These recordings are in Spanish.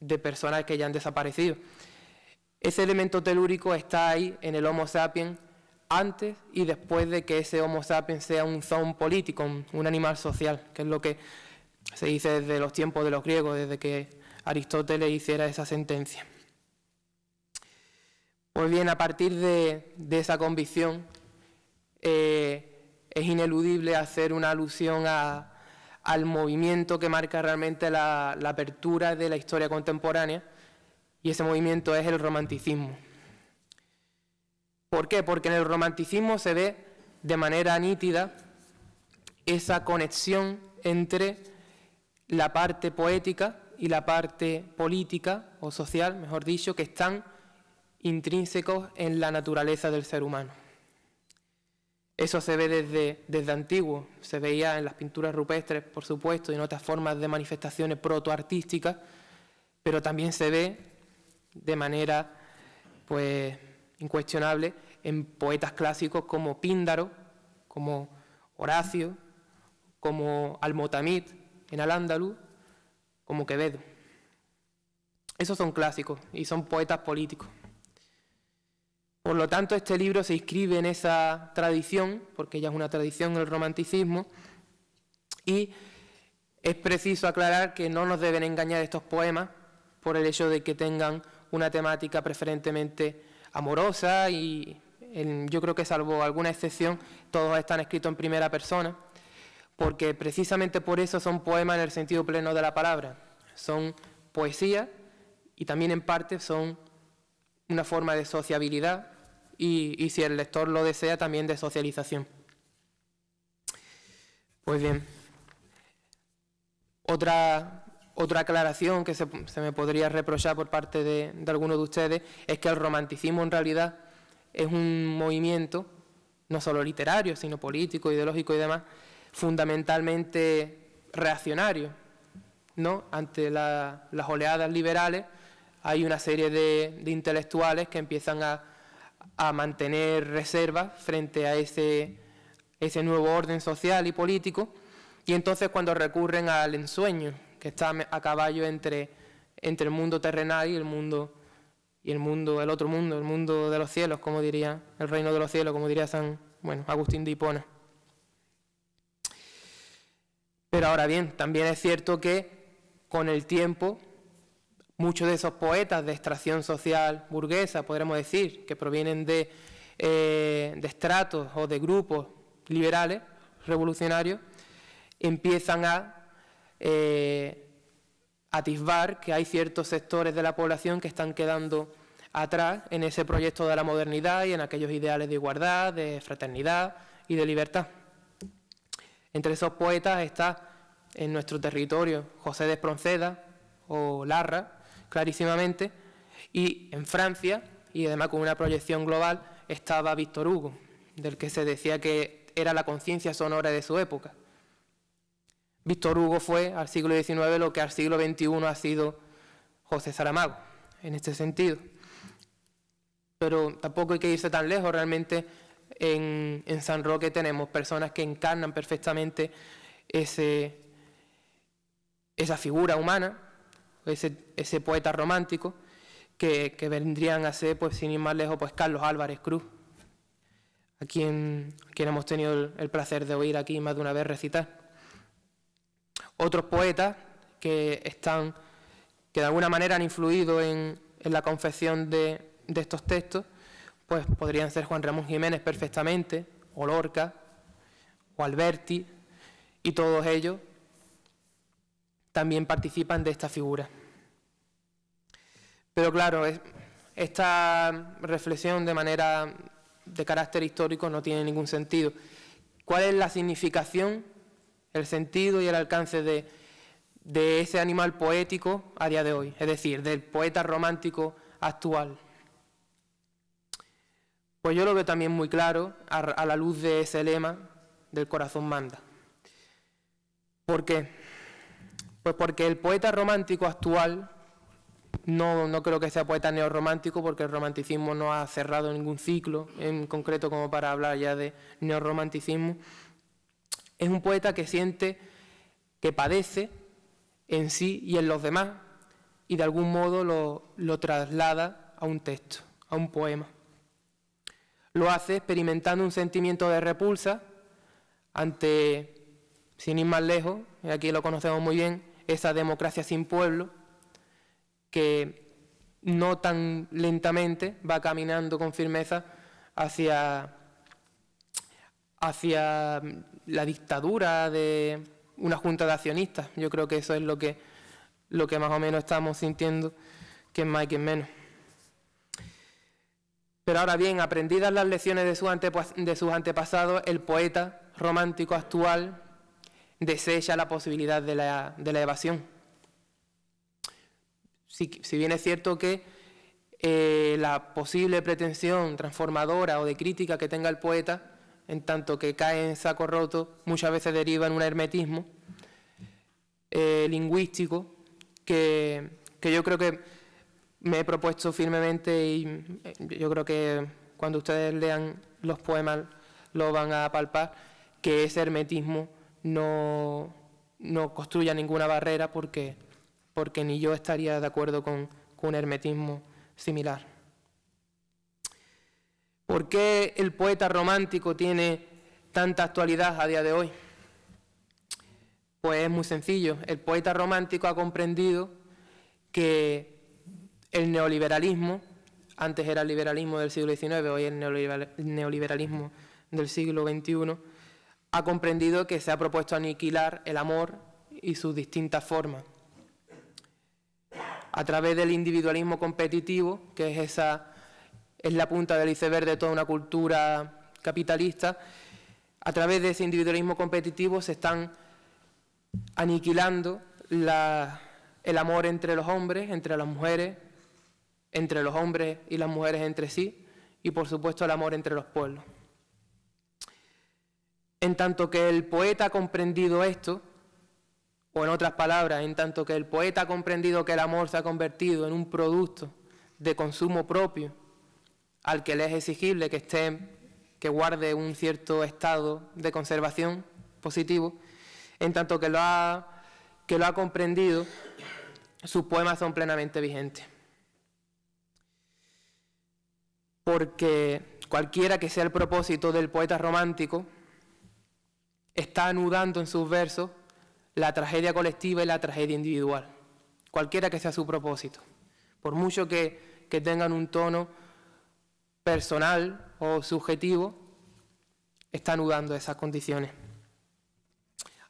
de personas que ya han desaparecido. Ese elemento telúrico está ahí en el Homo sapiens antes y después de que ese Homo sapiens sea un zoon político, un animal social, que es lo que se dice desde los tiempos de los griegos, desde que Aristóteles hiciera esa sentencia. Pues bien, a partir de, esa convicción, eh, es ineludible hacer una alusión a, al movimiento que marca realmente la, apertura de la historia contemporánea, y ese movimiento es el romanticismo. ¿Por qué? Porque en el romanticismo se ve de manera nítida esa conexión entre la parte poética y la parte política o social, mejor dicho, que están intrínsecos en la naturaleza del ser humano. Eso se ve desde, desde antiguo, se veía en las pinturas rupestres, por supuesto, y en otras formas de manifestaciones protoartísticas, pero también se ve de manera pues, incuestionable en poetas clásicos como Píndaro, como Horacio, como Almotamid en Al-Ándalus, como Quevedo. Esos son clásicos y son poetas políticos. Por lo tanto, este libro se inscribe en esa tradición, porque ya es una tradición el romanticismo, y es preciso aclarar que no nos deben engañar estos poemas por el hecho de que tengan una temática preferentemente amorosa y yo creo que salvo alguna excepción, todos están escritos en primera persona, porque precisamente por eso son poemas en el sentido pleno de la palabra. Son poesía y también en parte son una forma de sociabilidad, y, si el lector lo desea, también de socialización. Pues bien, otra, otra aclaración que se, me podría reprochar por parte de, algunos de ustedes es que el romanticismo en realidad es un movimiento, no solo literario, sino político, ideológico y demás, fundamentalmente reaccionario. ¿no? Ante las oleadas liberales hay una serie de intelectuales que empiezan a a mantener reservas frente a ese, nuevo orden social y político, y entonces cuando recurren al ensueño, que está a caballo entre, entre el mundo terrenal y el mundo y el mundo, otro mundo, el mundo de los cielos, como diría, el reino de los cielos, como diría San bueno, Agustín de Hipona. Pero ahora bien, también es cierto que con el tiempo muchos de esos poetas de extracción social burguesa, podremos decir, que provienen de, eh, de estratos o de grupos liberales, revolucionarios, empiezan a eh, atisbar que hay ciertos sectores de la población que están quedando atrás en ese proyecto de la modernidad y en aquellos ideales de igualdad, de fraternidad y de libertad. Entre esos poetas está en nuestro territorio José de Espronceda o Larra, clarísimamente, y en Francia, y además con una proyección global, estaba Víctor Hugo, del que se decía que era la conciencia sonora de su época. Víctor Hugo fue al siglo XIX lo que al siglo XXI ha sido José Saramago, en este sentido. Pero tampoco hay que irse tan lejos, realmente en, San Roque tenemos personas que encarnan perfectamente ese, esa figura humana ese, poeta romántico, que, vendrían a ser, pues sin ir más lejos, pues Carlos Álvarez Cruz, a quien, hemos tenido el, placer de oír aquí más de una vez recitar. Otros poetas que están, que de alguna manera han influido en, la confección de, de estos textos, pues podrían ser Juan Ramón Jiménez perfectamente, o Lorca, o Alberti, y todos ellos también participan de esta figura. Pero claro, esta reflexión de manera de carácter histórico no tiene ningún sentido. ¿Cuál es la significación, el sentido y el alcance de, ese animal poético a día de hoy? Es decir, del poeta romántico actual. Pues yo lo veo también muy claro a, a la luz de ese lema del corazón manda. ¿Por qué? Pues porque el poeta romántico actual, no, creo que sea poeta neorromántico, porque el romanticismo no ha cerrado ningún ciclo en concreto como para hablar ya de neorromanticismo, es un poeta que siente que padece en sí y en los demás y de algún modo lo, lo traslada a un texto, a un poema. Lo hace experimentando un sentimiento de repulsa ante, sin ir más lejos, y aquí lo conocemos muy bien, esa democracia sin pueblo que no tan lentamente va caminando con firmeza hacia, hacia la dictadura de una junta de accionistas. Yo creo que eso es lo que, lo que más o menos estamos sintiendo, que es más y que menos. Pero ahora bien, aprendidas las lecciones de pues, sus antepasados, el poeta romántico actual desecha la posibilidad de la, de la evasión. Si, bien es cierto que eh, la posible pretensión transformadora o de crítica que tenga el poeta, en tanto que cae en saco roto, muchas veces deriva en un hermetismo eh, lingüístico que, que yo creo que me he propuesto firmemente y eh, yo creo que cuando ustedes lean los poemas lo van a palpar, que ese hermetismo no, construya ninguna barrera porque, ni yo estaría de acuerdo con, con un hermetismo similar. ¿Por qué el poeta romántico tiene tanta actualidad a día de hoy? Pues es muy sencillo. El poeta romántico ha comprendido que el neoliberalismo, antes era el liberalismo del siglo XIX, hoy es el neoliberalismo del siglo XXI, ha comprendido que se ha propuesto aniquilar el amor y sus distintas formas. A través del individualismo competitivo, que es esa es la punta del iceberg de toda una cultura capitalista, a través de ese individualismo competitivo se están aniquilando el amor entre los hombres, entre las mujeres, entre los hombres y las mujeres entre sí, y por supuesto el amor entre los pueblos. En tanto que el poeta ha comprendido esto, o en otras palabras, en tanto que el poeta ha comprendido que el amor se ha convertido en un producto de consumo propio, al que le es exigible que esté, que guarde un cierto estado de conservación positivo, en tanto que lo ha, que lo ha comprendido, sus poemas son plenamente vigentes. Porque cualquiera que sea el propósito del poeta romántico, está anudando en sus versos la tragedia colectiva y la tragedia individual, cualquiera que sea su propósito. Por mucho que, tengan un tono personal o subjetivo, está anudando esas condiciones.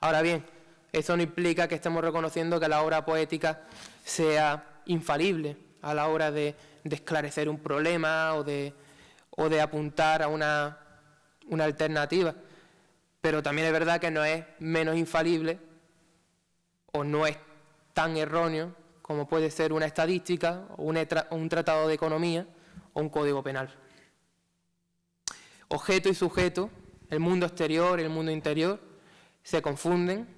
Ahora bien, eso no implica que estemos reconociendo que la obra poética sea infalible a la hora de, esclarecer un problema o de, apuntar a una alternativa pero también es verdad que no es menos infalible o no es tan erróneo como puede ser una estadística o un tratado de economía o un código penal. Objeto y sujeto, el mundo exterior y el mundo interior, se confunden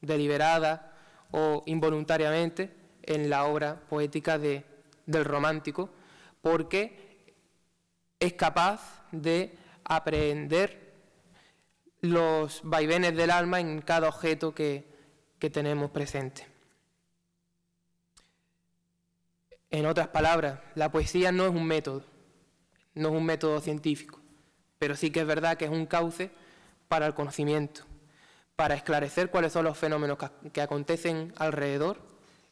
deliberada o involuntariamente en la obra poética del romántico, porque es capaz de aprender los vaivenes del alma en cada objeto que, tenemos presente. En otras palabras, la poesía no es un método, no es un método científico, pero sí que es verdad que es un cauce para el conocimiento, para esclarecer cuáles son los fenómenos que acontecen alrededor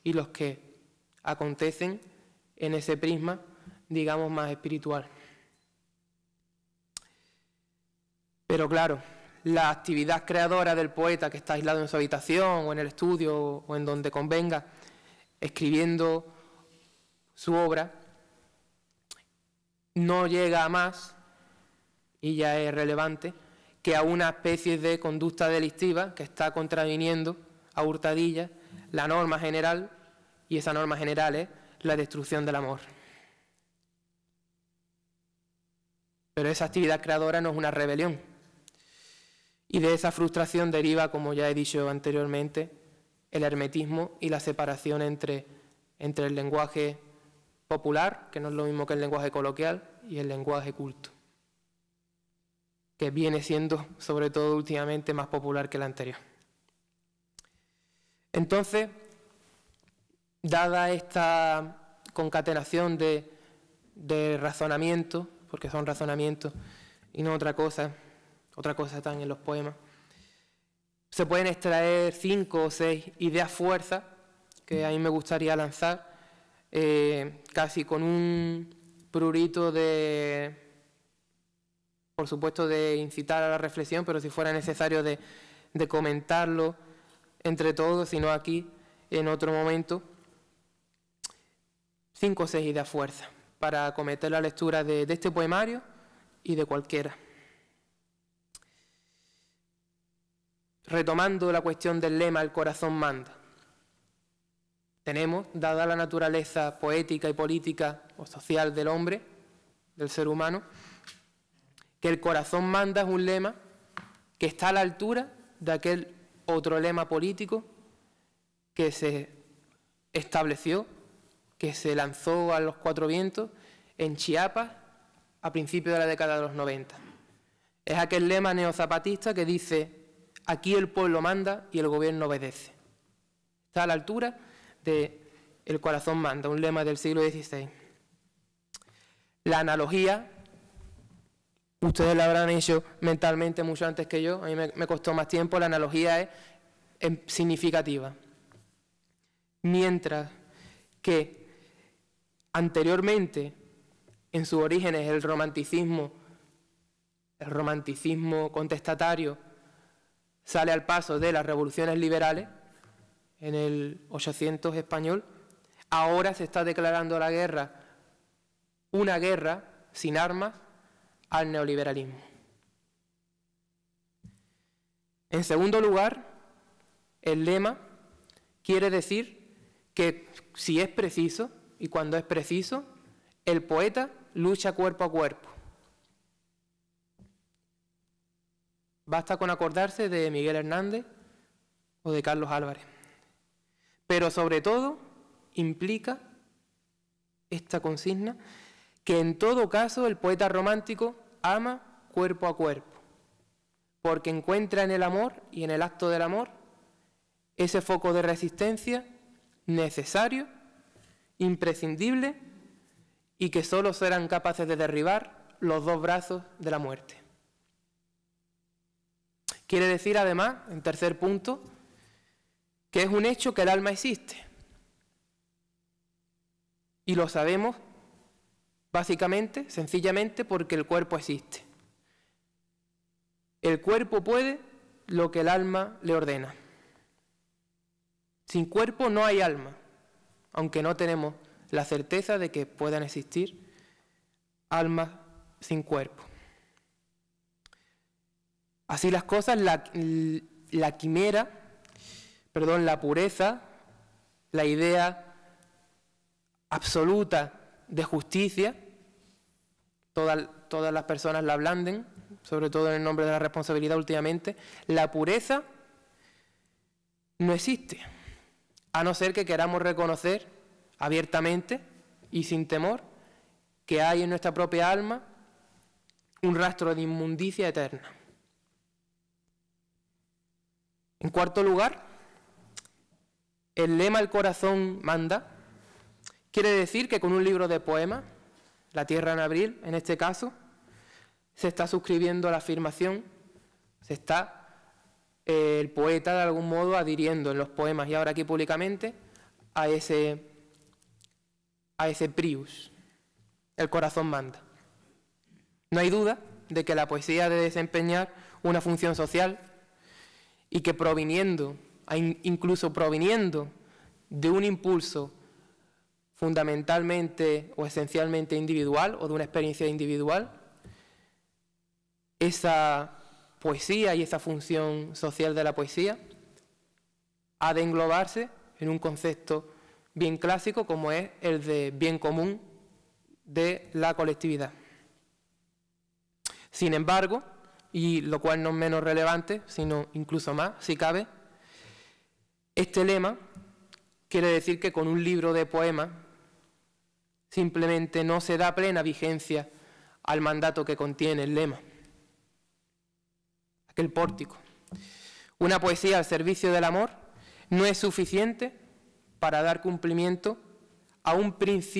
y los que acontecen en ese prisma, digamos, más espiritual. Pero claro, la actividad creadora del poeta que está aislado en su habitación o en el estudio o en donde convenga, escribiendo su obra, no llega a más, y ya es relevante, que a una especie de conducta delictiva que está contraviniendo a hurtadilla la norma general, y esa norma general es la destrucción del amor. Pero esa actividad creadora no es una rebelión, y de esa frustración deriva, como ya he dicho anteriormente, el hermetismo y la separación entre, el lenguaje popular, que no es lo mismo que el lenguaje coloquial, y el lenguaje culto, que viene siendo, sobre todo últimamente, más popular que el anterior. Entonces, dada esta concatenación de, de razonamiento, porque son razonamientos y no otra cosa, otra cosa están en los poemas. Se pueden extraer cinco o seis ideas fuerza que a mí me gustaría lanzar, eh, casi con un prurito de, por supuesto, de incitar a la reflexión, pero si fuera necesario de, comentarlo entre todos, sino aquí, en otro momento, cinco o seis ideas fuerza para acometer la lectura de este poemario y de cualquiera. retomando la cuestión del lema El corazón manda. Tenemos, dada la naturaleza poética y política o social del hombre, del ser humano, que el corazón manda es un lema que está a la altura de aquel otro lema político que se estableció, que se lanzó a los cuatro vientos en Chiapas a principios de la década de los 90. Es aquel lema neozapatista que dice Aquí el pueblo manda y el gobierno obedece. Está a la altura de El corazón manda, un lema del siglo XVI. La analogía, ustedes la habrán hecho mentalmente mucho antes que yo, a mí me, costó más tiempo, la analogía es, es significativa. Mientras que anteriormente, en sus orígenes, el romanticismo, el romanticismo contestatario, sale al paso de las revoluciones liberales en el 800 español. Ahora se está declarando la guerra, una guerra sin armas al neoliberalismo. En segundo lugar, el lema quiere decir que si es preciso y cuando es preciso, el poeta lucha cuerpo a cuerpo Basta con acordarse de Miguel Hernández o de Carlos Álvarez. Pero sobre todo implica esta consigna que en todo caso el poeta romántico ama cuerpo a cuerpo, porque encuentra en el amor y en el acto del amor ese foco de resistencia necesario, imprescindible y que solo serán capaces de derribar los dos brazos de la muerte. Quiere decir, además, en tercer punto, que es un hecho que el alma existe. Y lo sabemos básicamente, sencillamente, porque el cuerpo existe. El cuerpo puede lo que el alma le ordena. Sin cuerpo no hay alma, aunque no tenemos la certeza de que puedan existir almas sin cuerpo. Así las cosas, la, quimera, perdón, la pureza, la idea absoluta de justicia, todas, todas las personas la ablanden, sobre todo en el nombre de la responsabilidad últimamente, la pureza no existe, a no ser que queramos reconocer abiertamente y sin temor que hay en nuestra propia alma un rastro de inmundicia eterna. En cuarto lugar, el lema El corazón manda quiere decir que con un libro de poema, La Tierra en Abril, en este caso, se está suscribiendo a la afirmación, se está eh, el poeta de algún modo adhiriendo en los poemas y ahora aquí públicamente a ese, a ese prius, el corazón manda. No hay duda de que la poesía debe desempeñar una función social y que proviniendo, incluso proviniendo de un impulso fundamentalmente o esencialmente individual o de una experiencia individual, esa poesía y esa función social de la poesía ha de englobarse en un concepto bien clásico como es el de bien común de la colectividad. Sin embargo, y lo cual no es menos relevante, sino incluso más, si cabe, este lema quiere decir que con un libro de poemas simplemente no se da plena vigencia al mandato que contiene el lema, aquel pórtico. Una poesía al servicio del amor no es suficiente para dar cumplimiento a un principio